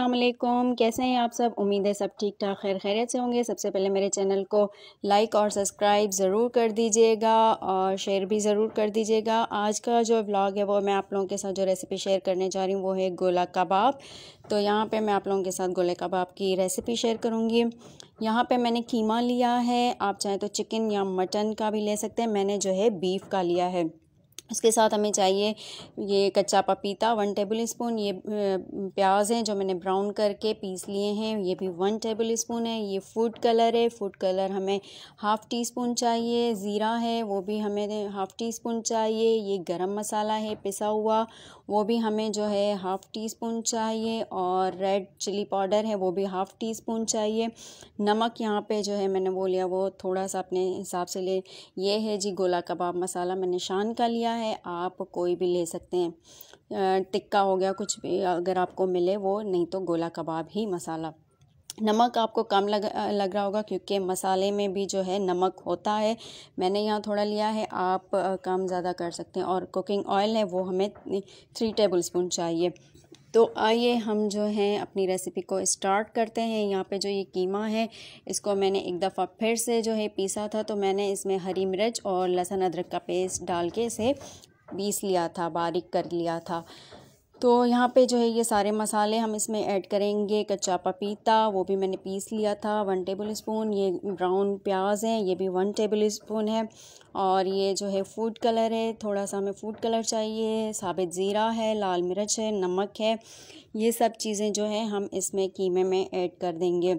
अल्लाम कैसे हैं आप सब उम्मीद है सब ठीक ठाक खैर खैरियत से होंगे सबसे पहले मेरे चैनल को लाइक और सब्सक्राइब ज़रूर कर दीजिएगा और शेयर भी ज़रूर कर दीजिएगा आज का जो व्लॉग है वो मैं आप लोगों के साथ जो रेसिपी शेयर करने जा रही हूँ वो है गोला कबाब तो यहाँ पे मैं आप लोगों के साथ गोले कबाब की रेसिपी शेयर करूँगी यहाँ पर मैंने कीमा लिया है आप चाहें तो चिकन या मटन का भी ले सकते हैं मैंने जो है बीफ का लिया है इसके साथ हमें चाहिए ये कच्चा पपीता वन टेबल स्पून ये प्याज हैं जो मैंने ब्राउन करके पीस लिए हैं ये भी वन टेबल स्पून है ये फूड कलर है फूड कलर हमें हाफ़ टी स्पून चाहिए ज़ीरा है वो भी हमें हाफ़ टी स्पून चाहिए ये गरम मसाला है पिसा हुआ वो भी हमें जो है हाफ़ टी स्पून चाहिए और रेड चिली पाउडर है वो भी हाफ़ टी स्पून चाहिए नमक यहाँ पर जो है मैंने वो लिया वो थोड़ा सा अपने हिसाब से ले ये है जी गोला कबाब मसाला मैंने शान का लिया है है आप कोई भी ले सकते हैं टिक्का हो गया कुछ भी अगर आपको मिले वो नहीं तो गोला कबाब ही मसाला नमक आपको कम लग लग रहा होगा क्योंकि मसाले में भी जो है नमक होता है मैंने यहाँ थोड़ा लिया है आप कम ज़्यादा कर सकते हैं और कुकिंग ऑयल है वो हमें थ्री टेबल स्पून चाहिए तो आइए हम जो हैं अपनी रेसिपी को स्टार्ट करते हैं यहाँ पे जो ये कीमा है इसको मैंने एक दफ़ा फिर से जो है पीसा था तो मैंने इसमें हरी मिर्च और लहसुन अदरक का पेस्ट डाल के इसे पीस लिया था बारीक कर लिया था तो यहाँ पे जो है ये सारे मसाले हम इसमें ऐड करेंगे कच्चा पपीता वो भी मैंने पीस लिया था वन टेबल स्पून ये ब्राउन प्याज है ये भी वन टेबल स्पून है और ये जो है फूड कलर है थोड़ा सा हमें फूड कलर चाहिए साबित ज़ीरा है लाल मिर्च है नमक है ये सब चीज़ें जो है हम इसमें कीमे में ऐड कर देंगे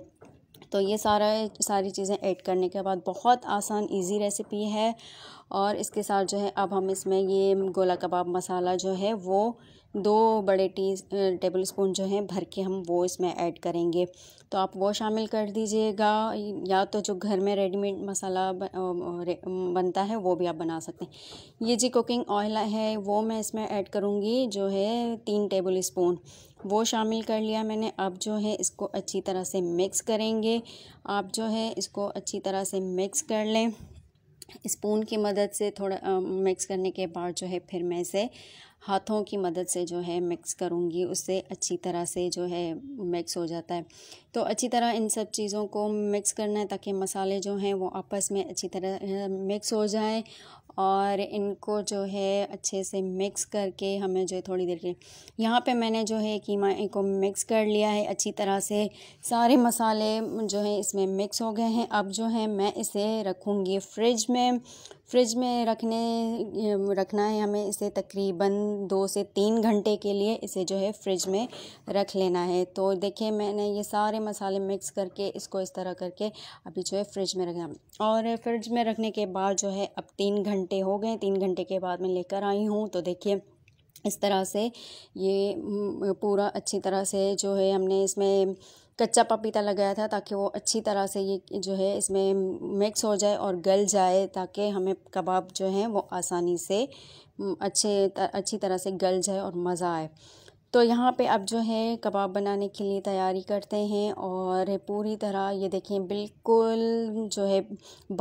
तो ये सारा सारी चीज़ें ऐड करने के बाद बहुत आसान इजी रेसिपी है और इसके साथ जो है अब हम इसमें ये गोला कबाब मसाला जो है वो दो बड़े टी टेबल स्पून जो है भर के हम वो इसमें ऐड करेंगे तो आप वो शामिल कर दीजिएगा या तो जो घर में रेडीमेड मसाला बनता है वो भी आप बना सकते हैं ये जी कुकिंग ऑयल है वो मैं इसमें ऐड करूँगी जो है तीन टेबल स्पून वो शामिल कर लिया मैंने अब जो है इसको अच्छी तरह से मिक्स करेंगे आप जो है इसको अच्छी तरह से मिक्स कर लें स्पून की मदद से थोड़ा आ, मिक्स करने के बाद जो है फिर मैं इसे हाथों की मदद से जो है मिक्स करूँगी उससे अच्छी तरह से जो है मिक्स हो जाता है तो अच्छी तरह इन सब चीज़ों को मिक्स करना है ताकि मसाले जो हैं वो आपस में अच्छी तरह मिक्स हो जाए और इनको जो है अच्छे से मिक्स करके हमें जो है थोड़ी देर के यहाँ पे मैंने जो है कीमा को मिक्स कर लिया है अच्छी तरह से सारे मसाले जो है इसमें मिक्स हो गए हैं अब जो है मैं इसे रखूँगी फ्रिज में फ्रिज में रखने रखना है हमें इसे तकरीबन दो से तीन घंटे के लिए इसे जो है फ्रिज में रख लेना है तो देखिए मैंने ये सारे मसाले मिक्स करके इसको इस तरह करके अभी जो है फ्रिज में रखना और फ्रिज में रखने के बाद जो है अब तीन घंटे हो गए तीन घंटे के बाद मैं लेकर आई हूँ तो देखिए इस तरह से ये पूरा अच्छी तरह से जो है हमने इसमें कच्चा पपीता लगाया था ताकि वो अच्छी तरह से ये जो है इसमें मिक्स हो जाए और गल जाए ताकि हमें कबाब जो है वो आसानी से अच्छे अच्छी तरह से गल जाए और मज़ा आए तो यहाँ पे अब जो है कबाब बनाने के लिए तैयारी करते हैं और पूरी तरह ये देखें बिल्कुल जो है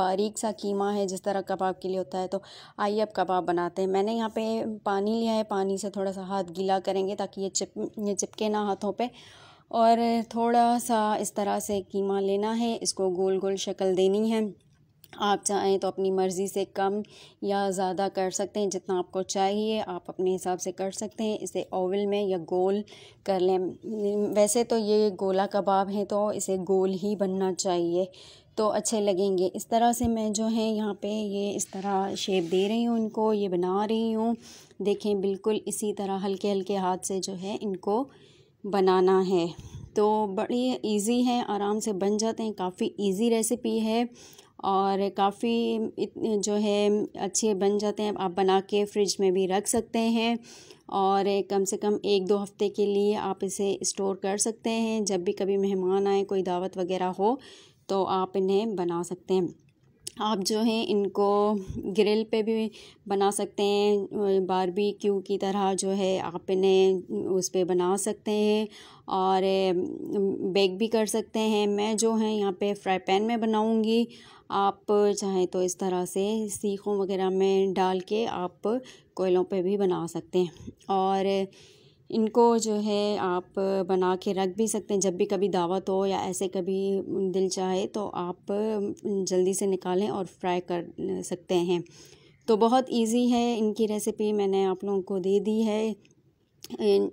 बारीक सा कीमा है जिस तरह कबाब के लिए होता है तो आइए अब कबाब बनाते हैं मैंने यहाँ पे पानी लिया है पानी से थोड़ा सा हाथ गीला करेंगे ताकि ये चिप ये चिपके ना हाथों पे और थोड़ा सा इस तरह से कीमा लेना है इसको गोल गोल शक्ल देनी है आप चाहें तो अपनी मर्ज़ी से कम या ज़्यादा कर सकते हैं जितना आपको चाहिए आप अपने हिसाब से कर सकते हैं इसे ओवल में या गोल कर लें वैसे तो ये गोला कबाब है तो इसे गोल ही बनना चाहिए तो अच्छे लगेंगे इस तरह से मैं जो है यहाँ पे ये इस तरह शेप दे रही हूँ इनको ये बना रही हूँ देखें बिल्कुल इसी तरह हल्के हल्के हाथ से जो है इनको बनाना है तो बड़ी इजी है आराम से बन जाते हैं काफ़ी इजी रेसिपी है और काफ़ी जो है अच्छे बन जाते हैं आप बना के फ्रिज में भी रख सकते हैं और कम से कम एक दो हफ्ते के लिए आप इसे स्टोर कर सकते हैं जब भी कभी मेहमान आए कोई दावत वगैरह हो तो आप इन्हें बना सकते हैं आप जो हैं इनको ग्रिल पे भी बना सकते हैं बारबेक्यू की तरह जो है आप इन्हें उस पर बना सकते हैं और बेक भी कर सकते हैं मैं जो है यहाँ पे फ्राई पैन में बनाऊँगी आप चाहें तो इस तरह से सीखों वगैरह में डाल के आप कोयलों पे भी बना सकते हैं और इनको जो है आप बना के रख भी सकते हैं जब भी कभी दावत हो या ऐसे कभी दिल चाहे तो आप जल्दी से निकालें और फ्राई कर सकते हैं तो बहुत इजी है इनकी रेसिपी मैंने आप लोगों को दे दी है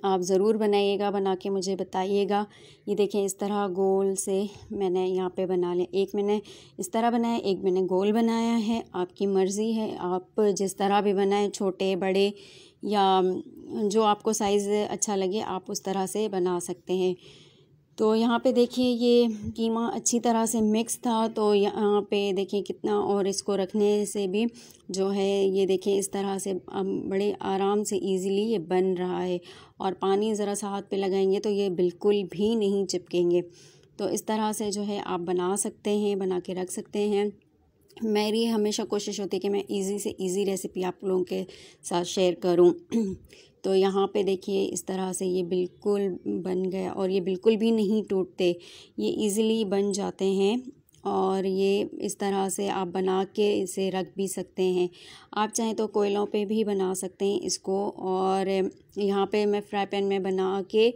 आप ज़रूर बनाइएगा बना के मुझे बताइएगा ये देखें इस तरह गोल से मैंने यहाँ पे बना लिया एक मैंने इस तरह बनाया एक मैंने गोल बनाया है आपकी मर्ज़ी है आप जिस तरह भी बनाएं छोटे बड़े या जो आपको साइज़ अच्छा लगे आप उस तरह से बना सकते हैं तो यहाँ पे देखिए ये कीमा अच्छी तरह से मिक्स था तो यहाँ पे देखिए कितना और इसको रखने से भी जो है ये देखिए इस तरह से बड़े आराम से इजीली ये बन रहा है और पानी ज़रा सा हाथ पे लगाएंगे तो ये बिल्कुल भी नहीं चिपकेंगे तो इस तरह से जो है आप बना सकते हैं बना के रख सकते हैं मेरी हमेशा कोशिश होती है कि मैं इजी से इजी रेसिपी आप लोगों के साथ शेयर करूं तो यहाँ पे देखिए इस तरह से ये बिल्कुल बन गया और ये बिल्कुल भी नहीं टूटते ये इजीली बन जाते हैं और ये इस तरह से आप बना के इसे रख भी सकते हैं आप चाहें तो कोयलों पे भी बना सकते हैं इसको और यहाँ पे मैं फ्राई पैन में बना के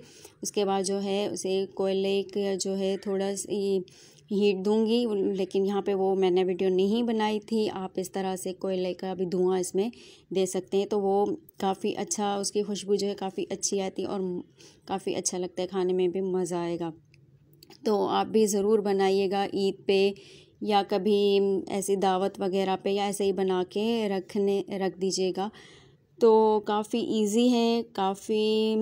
उसके बाद जो है उसे कोयले का जो है थोड़ा सी हीट दूंगी लेकिन यहाँ पे वो मैंने वीडियो नहीं बनाई थी आप इस तरह से कोयले का भी धुआं इसमें दे सकते हैं तो वो काफ़ी अच्छा उसकी खुशबू जो है काफ़ी अच्छी आती और काफ़ी अच्छा लगता है खाने में भी मज़ा आएगा तो आप भी ज़रूर बनाइएगा ईद पे या कभी ऐसी दावत वगैरह पे या ऐसे ही बना के रखने रख दीजिएगा तो काफ़ी इजी है काफ़ी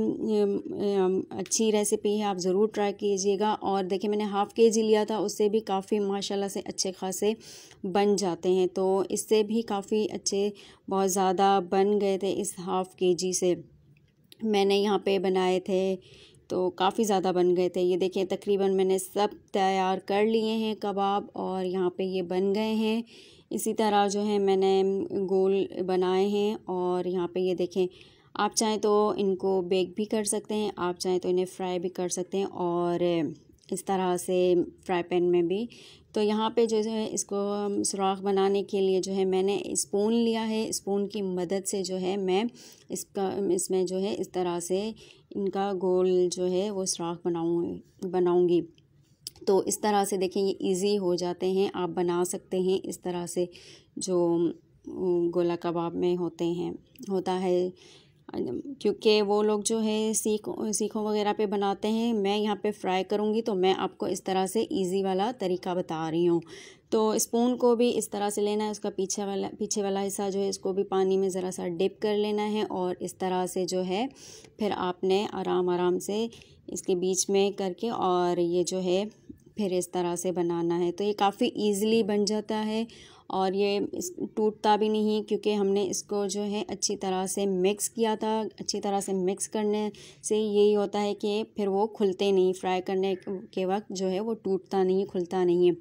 अच्छी रेसिपी है आप ज़रूर ट्राई कीजिएगा और देखिए मैंने हाफ़ के जी लिया था उससे भी काफ़ी माशाल्लाह से अच्छे खासे बन जाते हैं तो इससे भी काफ़ी अच्छे बहुत ज़्यादा बन गए थे इस हाफ़ के जी से मैंने यहाँ पे बनाए थे तो काफ़ी ज़्यादा बन गए थे ये देखिए तकरीबन मैंने सब तैयार कर लिए हैं कबाब और यहाँ पर ये बन गए हैं इसी तरह जो है मैंने गोल बनाए हैं और यहाँ पे ये देखें आप चाहें तो इनको बेक भी कर सकते हैं आप चाहें तो इन्हें फ्राई भी कर सकते हैं और इस तरह से फ्राई पैन में भी तो यहाँ पे जो है इसको सुराख बनाने के लिए जो है मैंने स्पून लिया है स्पून की मदद से जो है मैं इसका इसमें जो है इस तरह से इनका गोल जो है वो सुराख बनाऊँ बनाऊँगी तो इस तरह से देखें ये इजी हो जाते हैं आप बना सकते हैं इस तरह से जो गोला कबाब में होते हैं होता है क्योंकि वो लोग जो है सीख सीखों वगैरह पे बनाते हैं मैं यहाँ पे फ्राई करूँगी तो मैं आपको इस तरह से इजी वाला तरीका बता रही हूँ तो स्पून को भी इस तरह से लेना है उसका पीछे वाला पीछे वाला हिस्सा जो है इसको भी पानी में ज़रा सा डिप कर लेना है और इस तरह से जो है फिर आपने आराम आराम से इसके बीच में करके और ये जो है फिर इस तरह से बनाना है तो ये काफ़ी ईज़िली बन जाता है और ये टूटता भी नहीं क्योंकि हमने इसको जो है अच्छी तरह से मिक्स किया था अच्छी तरह से मिक्स करने से यही होता है कि फिर वो खुलते नहीं फ्राई करने के वक्त जो है वो टूटता नहीं खुलता नहीं है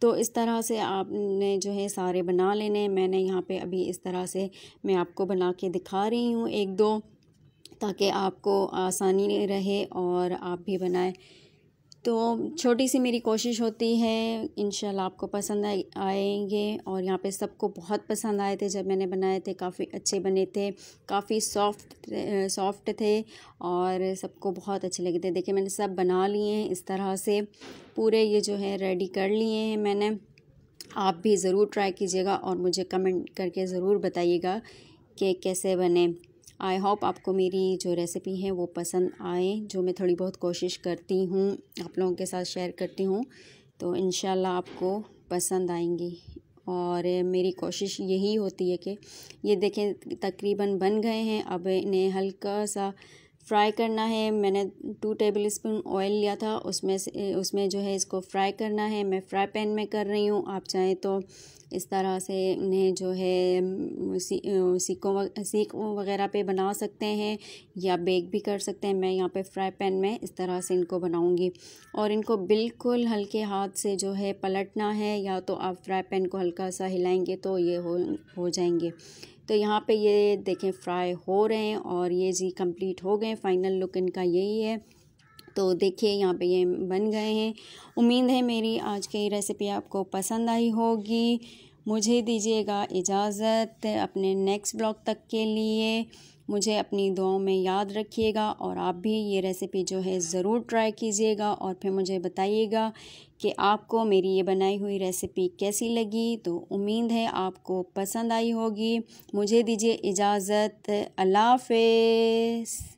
तो इस तरह से आपने जो है सारे बना लेने मैंने यहाँ पे अभी इस तरह से मैं आपको बना के दिखा रही हूँ एक दो ताकि आपको आसानी रहे और आप भी बनाएं तो छोटी सी मेरी कोशिश होती है इन आपको पसंद आएंगे और यहाँ पे सबको बहुत पसंद आए थे जब मैंने बनाए थे काफ़ी अच्छे बने थे काफ़ी सॉफ्ट सॉफ्ट थे और सबको बहुत अच्छे लगे थे देखिए मैंने सब बना लिए हैं इस तरह से पूरे ये जो है रेडी कर लिए हैं मैंने आप भी ज़रूर ट्राई कीजिएगा और मुझे कमेंट करके ज़रूर बताइएगा कि कैसे बने आई होप आपको मेरी जो रेसिपी है वो पसंद आए जो मैं थोड़ी बहुत कोशिश करती हूँ आप लोगों के साथ शेयर करती हूँ तो इन आपको पसंद आएंगी और मेरी कोशिश यही होती है कि ये देखें तकरीबन बन गए हैं अब इन्हें हल्का सा फ्राई करना है मैंने टू टेबल स्पून ऑयल लिया था उसमें से उसमें जो है इसको फ्राई करना है मैं फ्राई पैन में कर रही हूँ आप चाहें तो इस तरह से इन्हें जो है सीखों सीख वगैरह पे बना सकते हैं या बेक भी कर सकते हैं मैं यहाँ पे फ्राई पैन में इस तरह से इनको बनाऊँगी और इनको बिल्कुल हल्के हाथ से जो है पलटना है या तो आप फ्राई पैन को हल्का सा हिलाएँगे तो ये हो हो जाएंगे तो यहाँ पे ये देखें फ्राई हो रहे हैं और ये जी कंप्लीट हो गए फाइनल लुक इनका यही है तो देखिए यहाँ पे ये बन गए हैं उम्मीद है मेरी आज की रेसिपी आपको पसंद आई होगी मुझे दीजिएगा इजाज़त अपने नेक्स्ट ब्लॉग तक के लिए मुझे अपनी दुआओं में याद रखिएगा और आप भी ये रेसिपी जो है ज़रूर ट्राई कीजिएगा और फिर मुझे बताइएगा कि आपको मेरी ये बनाई हुई रेसिपी कैसी लगी तो उम्मीद है आपको पसंद आई होगी मुझे दीजिए इजाज़त अल्लाह हाफिज़